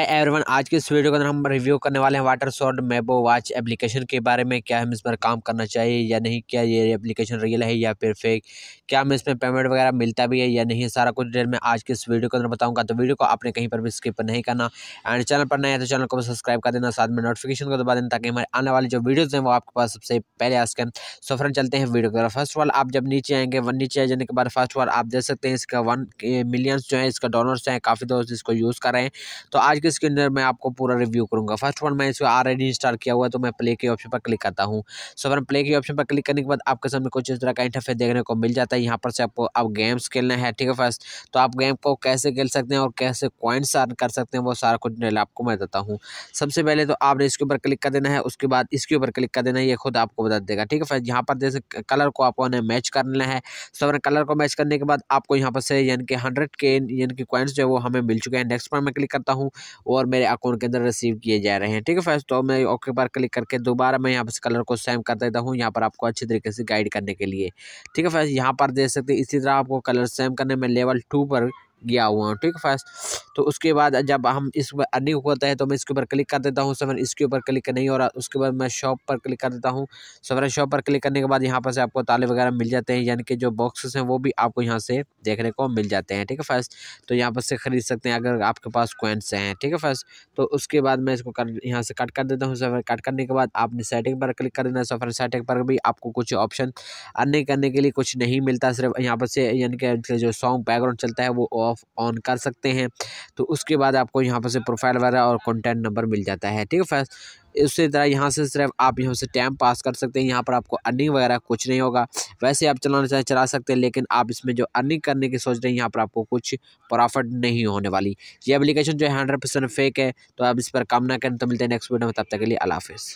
everyone आज के इस वीडियो के अंदर हम रिव्यू करने वाले हैं वाटर सॉर्ड मेबो वॉच एप्लीकेशन के बारे में क्या हम इस पर काम करना चाहिए या नहीं क्या ये एप्लीकेशन रियल है या फिर फेक क्या हमें इसमें पेमेंट वगैरह मिलता भी है या नहीं सारा कुछ डिटेल मैं आज के इस वीडियो के अंदर बताऊंगा तो वीडियो को आपने कहीं पर भी स्किप नहीं करना एंड चैनल पर नया तो चैनल को सब्सक्राइब कर देना साथ में नोटिफिकेशन को दबा देना ताकि हमारे आने वाले जो वीडियोज़ हैं वो आपके पास सबसे पहले आ सकें सो फ्रेंड चलते हैं वीडियो के फर्स्ट ऑल आप जब नीचे आएंगे वन नीचे आ जाने के बाद फर्स्ट ऑल आप देख सकते हैं इसका वन मिलियंस जो है इसका डॉलर्स हैं काफ़ी दोस्त इसको यूज़ कर रहे हैं तो आज कि इसके अंदर मैं आपको पूरा रिव्यू करूँगा फर्स्ट वन मैं इसको ऑलरेडी इंस्टॉल किया हुआ है तो मैं प्ले के ऑप्शन पर क्लिक करता हूँ सो अपन प्ले के ऑप्शन पर क्लिक करने के बाद आपके सामने कुछ इस तरह का इंटरफेस देखने को मिल जाता है यहाँ पर से आपको अब गेम्स खेलना है ठीक है फर्स्ट तो आप गेम को कैसे खेल सकते हैं और कैसे कॉइन्स अर्न कर सकते हैं वो सारा कुछ डिटेल आपको मैं बताता हूँ सबसे पहले तो आपने इसके ऊपर क्लिक कर देना है उसके बाद इसके ऊपर क्लिक कर देना है ये खुद आपको बता देगा ठीक है फर्स्ट यहाँ पर जैसे कलर को आपको उन्हें मैच कर लेना है सो अपने कलर को मैच करने के बाद आपको यहाँ पर से यानी कि हंड्रेड के यानी कि कॉइन्स जो है वो हमें मिल चुके हैं नेक्स्ट पर मैं क्लिक करता हूँ और मेरे अकाउंट के अंदर रिसीव किए जा रहे हैं ठीक है फ्रेंड्स तो मैं ओके पर क्लिक करके दोबारा मैं यहाँ पर कलर को सेम कर देता हूँ यहाँ पर आपको अच्छे तरीके से गाइड करने के लिए ठीक है फ्रेंड्स यहाँ पर देख सकते हैं इसी तरह आपको कलर सेम करने में लेवल टू पर गया हुआ हूँ ठीक है फर्स्ट तो उसके बाद जब हम इस अर्निंग होता है तो मैं इसके ऊपर क्लिक कर देता हूँ सवर इसके ऊपर क्लिक नहीं हो रहा उसके बाद मैं शॉप पर क्लिक कर देता हूँ सवर शॉप पर क्लिक करने के बाद यहाँ पर से आपको ताले वगैरह मिल जाते हैं यानी कि जो बॉक्सेस हैं वो भी आपको यहाँ से देखने को मिल जाते हैं ठीक है फर्स्ट तो यहाँ पर से ख़रीद सकते हैं अगर आपके पास कोइंस हैं ठीक है फर्स्ट तो उसके बाद मैं इसको यहाँ से कट कर देता हूँ सफ़र कट करने के बाद आपने सेटिंग पर क्लिक कर देना सफ़र सेटिंग पर भी आपको कुछ ऑप्शन अर्निंग करने के लिए कुछ नहीं मिलता सिर्फ यहाँ पर से यानी कि जो सॉन्ग बैकग्राउंड चलता है वो ऑफ ऑन कर सकते हैं तो उसके बाद आपको यहाँ पर से प्रोफाइल वगैरह और कॉन्टैक्ट नंबर मिल जाता है ठीक है फैस उसी तरह यहाँ से सिर्फ आप यहाँ से टाइम पास कर सकते हैं यहाँ पर आपको अर्निंग वगैरह कुछ नहीं होगा वैसे आप चलाना चाहें चला सकते हैं लेकिन आप इसमें जो अर्निंग करने की सोच रहे हैं यहाँ पर आपको कुछ प्रॉफिट नहीं होने वाली ये एप्लीकेशन जो है हंड्रेड परसेंट फेक है तो आप इस पर काम ना करें तो मिलते हैं नेक्स्ट वीडियो में तब तक के लिए अलाफिज़